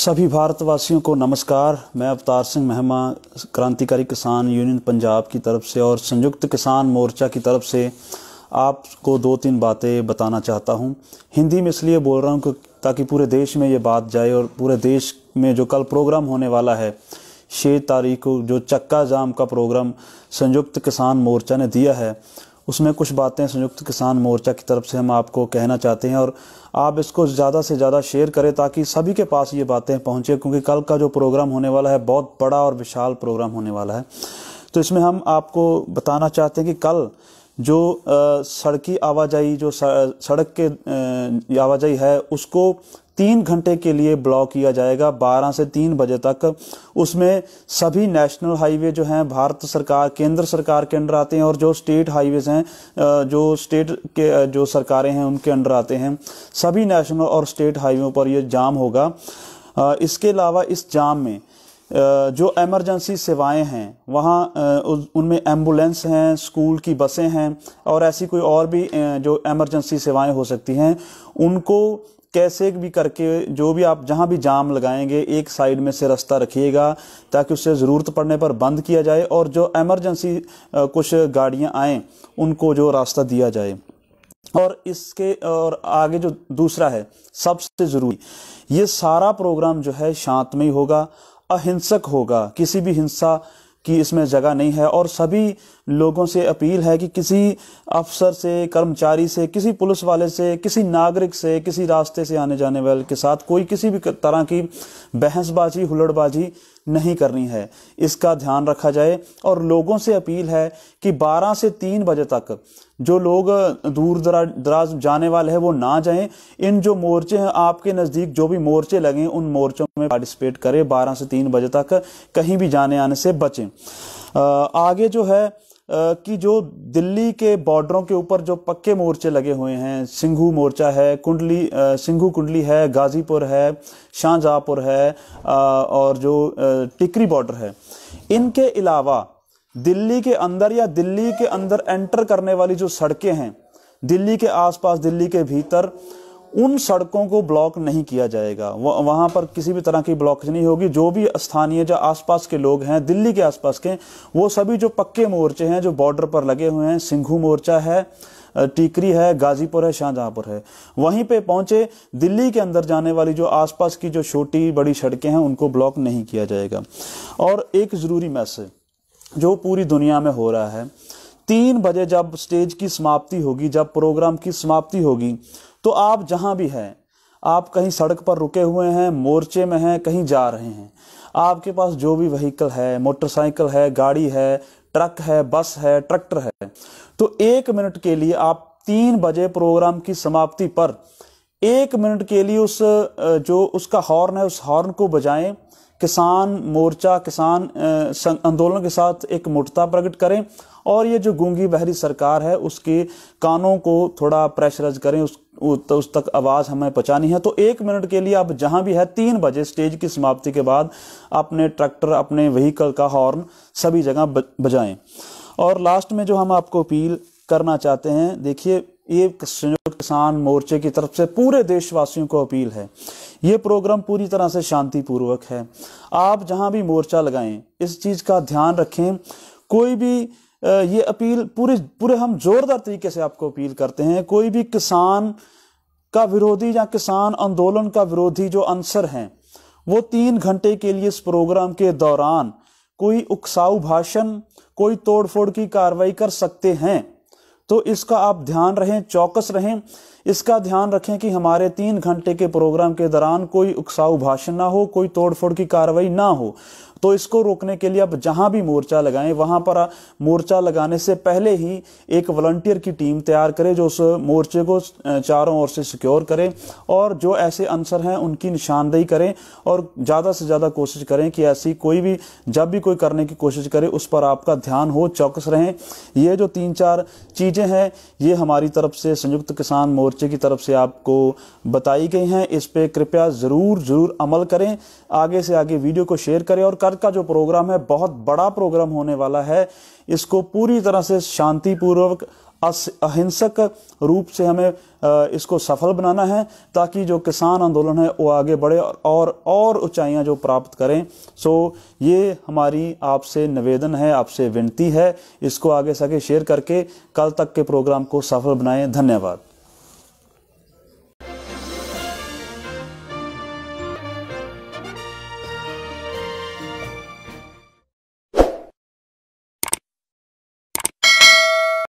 सभी भारतवासियों को नमस्कार मैं अवतार सिंह महमा क्रांतिकारी किसान यूनियन पंजाब की तरफ से और संयुक्त किसान मोर्चा की तरफ से आपको दो तीन बातें बताना चाहता हूं हिंदी में इसलिए बोल रहा हूं ताकि पूरे देश में ये बात जाए और पूरे देश में जो कल प्रोग्राम होने वाला है छः तारीख को जो चक्का जाम का प्रोग्राम संयुक्त किसान मोर्चा ने दिया है उसमें कुछ बातें संयुक्त किसान मोर्चा की तरफ से हम आपको कहना चाहते हैं और आप इसको ज़्यादा से ज़्यादा शेयर करें ताकि सभी के पास ये बातें पहुँचें क्योंकि कल का जो प्रोग्राम होने वाला है बहुत बड़ा और विशाल प्रोग्राम होने वाला है तो इसमें हम आपको बताना चाहते हैं कि कल जो सड़की आवाजाही जो सड़क के आवाजाही है उसको तीन घंटे के लिए ब्लॉक किया जाएगा 12 से 3 बजे तक उसमें सभी नेशनल हाईवे जो हैं भारत सरकार केंद्र सरकार के अंडर आते हैं और जो स्टेट हाईवेज हैं जो स्टेट के जो सरकारें हैं उनके अंडर आते हैं सभी नेशनल और स्टेट हाईवे पर यह जाम होगा इसके अलावा इस जाम में जो एमरजेंसी सेवाएं हैं वहाँ उनमें एम्बुलेंस हैं स्कूल की बसें हैं और ऐसी कोई और भी जो एमरजेंसी सेवाएं हो सकती हैं उनको कैसे भी करके जो भी आप जहाँ भी जाम लगाएंगे एक साइड में से रास्ता रखिएगा ताकि उससे ज़रूरत पड़ने पर बंद किया जाए और जो एमरजेंसी कुछ गाड़ियाँ आएँ उनको जो रास्ता दिया जाए और इसके और आगे जो दूसरा है सबसे ज़रूरी ये सारा प्रोग्राम जो है शांतमय होगा अहिंसक होगा किसी भी हिंसा की इसमें जगह नहीं है और सभी लोगों से अपील है कि किसी अफसर से कर्मचारी से किसी पुलिस वाले से किसी नागरिक से किसी रास्ते से आने जाने वाले के साथ कोई किसी भी तरह की बहसबाजी हुल्लड़बाजी नहीं करनी है इसका ध्यान रखा जाए और लोगों से अपील है कि 12 से 3 बजे तक जो लोग दूर दराज दराज जाने वाले हैं वो ना जाएं इन जो मोर्चे हैं आपके नज़दीक जो भी मोर्चे लगें उन मोर्चों में पार्टिसिपेट करें 12 से 3 बजे तक कहीं भी जाने आने से बचें आगे जो है कि जो दिल्ली के बॉर्डरों के ऊपर जो पक्के मोर्चे लगे हुए हैं सिंघू मोर्चा है कुंडली सिंघू कुंडली है गाजीपुर है शाहजहाँपुर है और जो टिकरी बॉर्डर है इनके अलावा दिल्ली के अंदर या दिल्ली के अंदर एंटर करने वाली जो सड़कें हैं दिल्ली के आसपास दिल्ली के भीतर उन सड़कों को ब्लॉक नहीं किया जाएगा वह, वहां पर किसी भी तरह की ब्लॉक नहीं होगी जो भी स्थानीय जो आसपास के लोग हैं दिल्ली के आसपास के वो सभी जो पक्के मोर्चे हैं जो बॉर्डर पर लगे हुए हैं सिंघू मोर्चा है टीकरी है गाजीपुर है शाहजहांपुर है वहीं पे पहुंचे दिल्ली के अंदर जाने वाली जो आसपास की जो छोटी बड़ी सड़कें हैं उनको ब्लॉक नहीं किया जाएगा और एक ज़रूरी मैसेज जो पूरी दुनिया में हो रहा है तीन बजे जब स्टेज की समाप्ति होगी जब प्रोग्राम की समाप्ति होगी तो आप जहां भी हैं आप कहीं सड़क पर रुके हुए हैं मोर्चे में हैं कहीं जा रहे हैं आपके पास जो भी व्हीकल है मोटरसाइकिल है गाड़ी है ट्रक है बस है ट्रैक्टर है तो एक मिनट के लिए आप तीन बजे प्रोग्राम की समाप्ति पर एक मिनट के लिए उस जो उसका हॉर्न है उस हॉर्न को बजाएं किसान मोर्चा किसान आंदोलन के साथ एक मुठता प्रकट करें और ये जो गूंगी बहरी सरकार है उसके कानों को थोड़ा प्रेशराइज करें उस तो उस तक आवाज़ हमें पहुँचानी है तो एक मिनट के लिए आप जहाँ भी है तीन बजे स्टेज की समाप्ति के बाद अपने ट्रैक्टर अपने व्हीकल का हॉर्न सभी जगह बजाएं और लास्ट में जो हम आपको अपील करना चाहते हैं देखिए ये संयुक्त किसान मोर्चे की तरफ से पूरे देशवासियों को अपील है ये प्रोग्राम पूरी तरह से शांतिपूर्वक है आप जहां भी मोर्चा लगाएं इस चीज का ध्यान रखें कोई भी ये अपील पूरे पूरे हम जोरदार तरीके से आपको अपील करते हैं कोई भी किसान का विरोधी या किसान आंदोलन का विरोधी जो अंसर है वो तीन घंटे के लिए इस प्रोग्राम के दौरान कोई उकसाऊ भाषण कोई तोड़फोड़ की कार्रवाई कर सकते हैं तो इसका आप ध्यान रहें चौकस रहें इसका ध्यान रखें कि हमारे तीन घंटे के प्रोग्राम के दौरान कोई उकसाऊ भाषण ना हो कोई तोड़फोड़ की कार्रवाई ना हो तो इसको रोकने के लिए अब जहां भी मोर्चा लगाएं वहां पर मोर्चा लगाने से पहले ही एक वॉलंटियर की टीम तैयार करें जो उस मोर्चे को चारों ओर से सिक्योर करें और जो ऐसे अंसर हैं उनकी निशानदेही करें और ज़्यादा से ज़्यादा कोशिश करें कि ऐसी कोई भी जब भी कोई करने की कोशिश करे उस पर आपका ध्यान हो चौकस रहें ये जो तीन चार चीज़ें हैं ये हमारी तरफ से संयुक्त किसान मोर्चे की तरफ से आपको बताई गई हैं इस पर कृपया ज़रूर ज़रूर अमल करें आगे से आगे वीडियो को शेयर करें और कर भारत का जो प्रोग्राम है बहुत बड़ा प्रोग्राम होने वाला है इसको पूरी तरह से शांतिपूर्वक अहिंसक रूप से हमें इसको सफल बनाना है ताकि जो किसान आंदोलन है वो आगे बढ़े और और ऊंचाइयां जो प्राप्त करें सो ये हमारी आपसे निवेदन है आपसे विनती है इसको आगे सके शेयर करके कल तक के प्रोग्राम को सफल बनाएं धन्यवाद